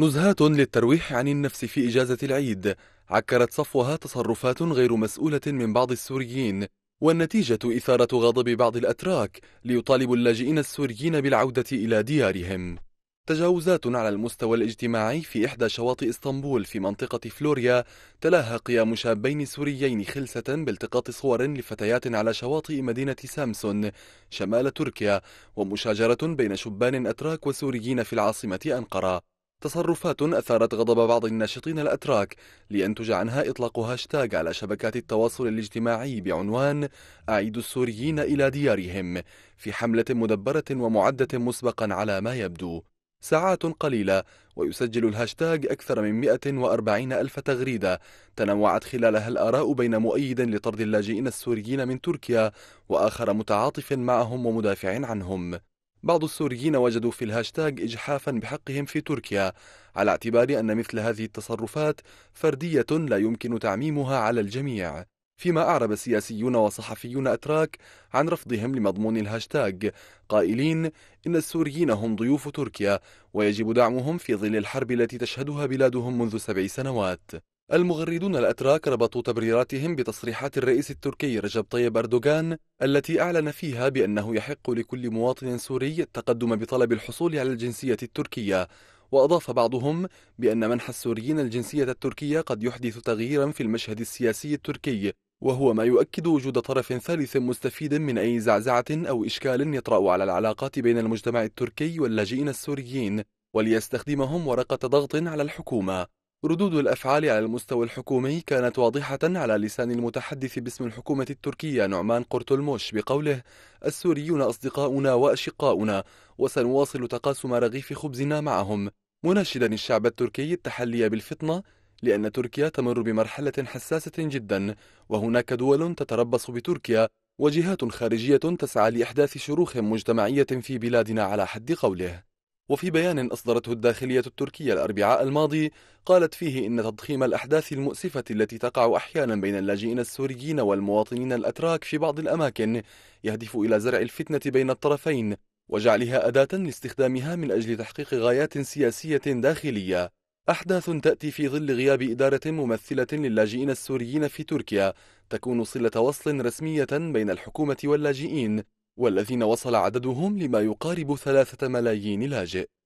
نزهات للترويح عن النفس في إجازة العيد عكرت صفوها تصرفات غير مسؤولة من بعض السوريين والنتيجة إثارة غضب بعض الأتراك ليطالبوا اللاجئين السوريين بالعودة إلى ديارهم تجاوزات على المستوى الاجتماعي في إحدى شواطئ اسطنبول في منطقة فلوريا تلاها قيام شابين سوريين خلسة بالتقاط صور لفتيات على شواطئ مدينة سامسون شمال تركيا ومشاجرة بين شبان أتراك وسوريين في العاصمة أنقرة تصرفات أثارت غضب بعض الناشطين الأتراك لينتج عنها إطلاق هاشتاغ على شبكات التواصل الاجتماعي بعنوان أعيد السوريين إلى ديارهم في حملة مدبرة ومعدة مسبقا على ما يبدو ساعات قليلة ويسجل الهاشتاغ أكثر من 140 ألف تغريدة تنوعت خلالها الآراء بين مؤيد لطرد اللاجئين السوريين من تركيا وآخر متعاطف معهم ومدافع عنهم بعض السوريين وجدوا في الهاشتاج إجحافا بحقهم في تركيا على اعتبار أن مثل هذه التصرفات فردية لا يمكن تعميمها على الجميع فيما أعرب سياسيون وصحفيون أتراك عن رفضهم لمضمون الهاشتاج قائلين إن السوريين هم ضيوف تركيا ويجب دعمهم في ظل الحرب التي تشهدها بلادهم منذ سبع سنوات المغردون الأتراك ربطوا تبريراتهم بتصريحات الرئيس التركي رجب طيب أردوغان التي أعلن فيها بأنه يحق لكل مواطن سوري التقدم بطلب الحصول على الجنسية التركية وأضاف بعضهم بأن منح السوريين الجنسية التركية قد يحدث تغييرا في المشهد السياسي التركي وهو ما يؤكد وجود طرف ثالث مستفيد من أي زعزعة أو إشكال يطرأ على العلاقات بين المجتمع التركي واللاجئين السوريين وليستخدمهم ورقة ضغط على الحكومة ردود الأفعال على المستوى الحكومي كانت واضحة على لسان المتحدث باسم الحكومة التركية نعمان قرطلموش بقوله السوريون أصدقاؤنا وأشقاؤنا وسنواصل تقاسم رغيف خبزنا معهم مناشدا الشعب التركي التحلي بالفطنة لأن تركيا تمر بمرحلة حساسة جدا وهناك دول تتربص بتركيا وجهات خارجية تسعى لإحداث شروخ مجتمعية في بلادنا على حد قوله وفي بيان أصدرته الداخلية التركية الأربعاء الماضي قالت فيه إن تضخيم الأحداث المؤسفة التي تقع أحيانا بين اللاجئين السوريين والمواطنين الأتراك في بعض الأماكن يهدف إلى زرع الفتنة بين الطرفين وجعلها أداة لاستخدامها من أجل تحقيق غايات سياسية داخلية أحداث تأتي في ظل غياب إدارة ممثلة للاجئين السوريين في تركيا تكون صلة وصل رسمية بين الحكومة واللاجئين والذين وصل عددهم لما يقارب ثلاثة ملايين لاجئ